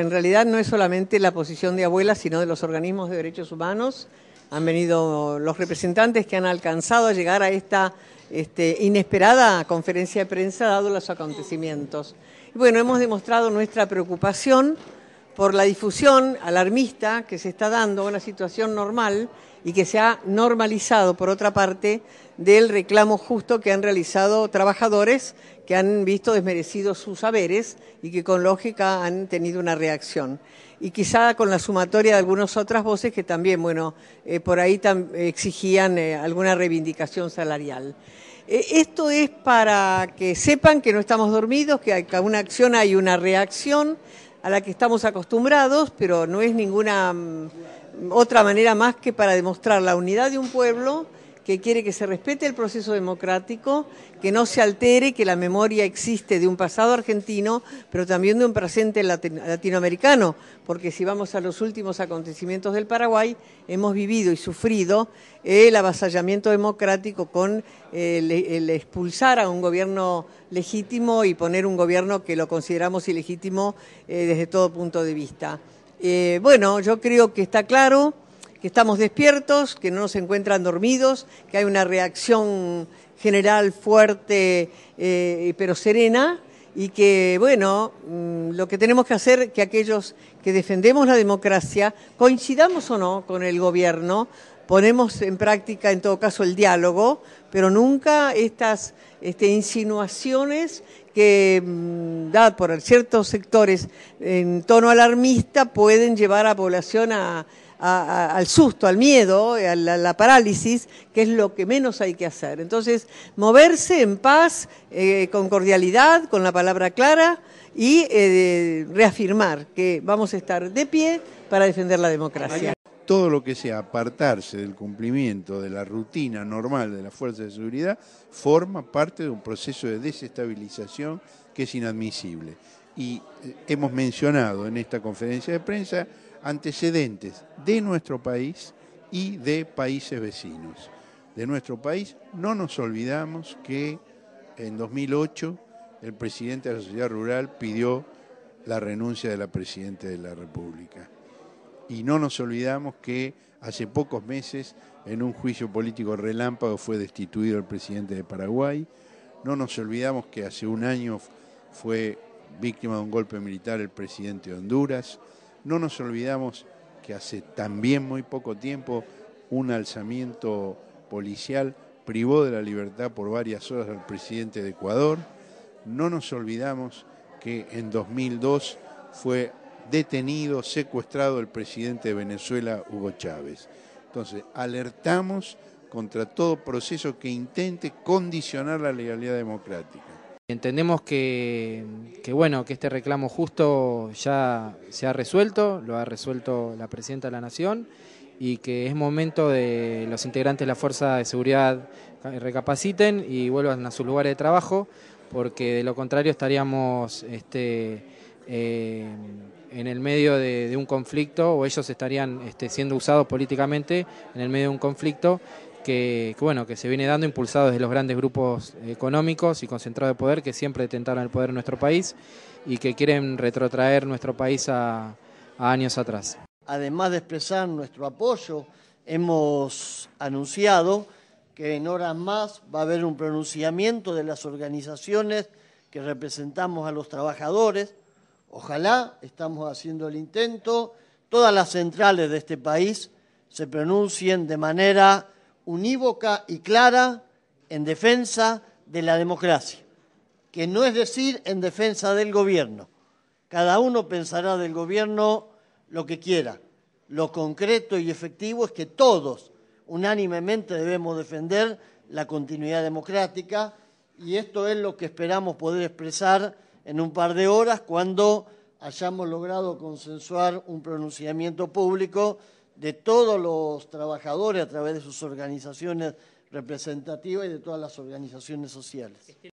En realidad no es solamente la posición de abuelas, sino de los organismos de derechos humanos. Han venido los representantes que han alcanzado a llegar a esta este, inesperada conferencia de prensa dado los acontecimientos. bueno, hemos demostrado nuestra preocupación por la difusión alarmista que se está dando a una situación normal y que se ha normalizado, por otra parte, del reclamo justo que han realizado trabajadores que han visto desmerecidos sus saberes y que con lógica han tenido una reacción. Y quizá con la sumatoria de algunas otras voces que también, bueno, eh, por ahí exigían eh, alguna reivindicación salarial. Eh, esto es para que sepan que no estamos dormidos, que hay, una acción hay una reacción, a la que estamos acostumbrados, pero no es ninguna mm, otra manera más que para demostrar la unidad de un pueblo que quiere que se respete el proceso democrático, que no se altere, que la memoria existe de un pasado argentino, pero también de un presente latinoamericano, porque si vamos a los últimos acontecimientos del Paraguay, hemos vivido y sufrido el avasallamiento democrático con eh, el, expulsar a un gobierno legítimo y poner un gobierno que lo consideramos ilegítimo eh, desde todo punto de vista. Eh, bueno, yo creo que está claro que estamos despiertos, que no nos encuentran dormidos, que hay una reacción general fuerte eh, pero serena y que, bueno, mm, lo que tenemos que hacer es que aquellos que defendemos la democracia, coincidamos o no con el gobierno, ponemos en práctica en todo caso el diálogo, pero nunca estas este, insinuaciones que mm, da por ciertos sectores en tono alarmista pueden llevar a la población al susto, al miedo, eh, a la, parálisis, que es lo que menos hay que hacer. Entonces, moverse en paz, eh, con cordialidad, con la palabra clara y eh, reafirmar que vamos a estar de pie para defender la democracia todo lo que sea apartarse del cumplimiento de la rutina normal de la fuerza de seguridad forma parte de un proceso de desestabilización que es inadmisible. Y eh, hemos mencionado en esta conferencia de prensa antecedentes de nuestro país y de países vecinos. De nuestro país no nos olvidamos que en 2008 el presidente de la sociedad rural pidió la renuncia de la presidenta de la República y no nos olvidamos que hace pocos meses en un juicio político relámpago fue destituido el presidente de Paraguay, no nos olvidamos que hace un año fue víctima de un golpe militar el presidente de Honduras, no nos olvidamos que hace también muy poco tiempo un alzamiento policial privó de la libertad por varias horas al presidente de Ecuador. No nos olvidamos que en 2002 fue detenido, secuestrado el presidente de Venezuela, Hugo Chávez. Entonces, alertamos contra todo proceso que intente condicionar la legalidad democrática. Entendemos que, bueno, que este reclamo justo ya se ha resuelto, lo ha resuelto la Presidenta de la Nación y que es momento de los integrantes de la Fuerza de Seguridad recapaciten y vuelvan a sus lugares de trabajo porque de lo contrario estaríamos este, eh, en el medio de, un conflicto, o ellos estarían este, siendo usados políticamente en el medio de un conflicto que, bueno, que se viene dando impulsado desde los grandes grupos económicos y concentrados de poder que siempre detentaron el poder en nuestro país y que quieren retrotraer nuestro país a años atrás. Además de expresar nuestro apoyo, hemos anunciado que en horas más va a haber un pronunciamiento de las organizaciones que representamos a los trabajadores Ojalá estamos haciendo el intento, todas las centrales de este país se pronuncien de manera unívoca y clara en defensa de la democracia, que no es decir en defensa del gobierno. Cada uno pensará del gobierno lo que quiera. Lo concreto y efectivo es que todos unánimemente debemos defender la continuidad democrática y esto es lo que esperamos poder expresar en un par de horas cuando hayamos logrado consensuar un pronunciamiento público de todos los trabajadores a través de sus organizaciones representativas y de todas las organizaciones sociales. Este,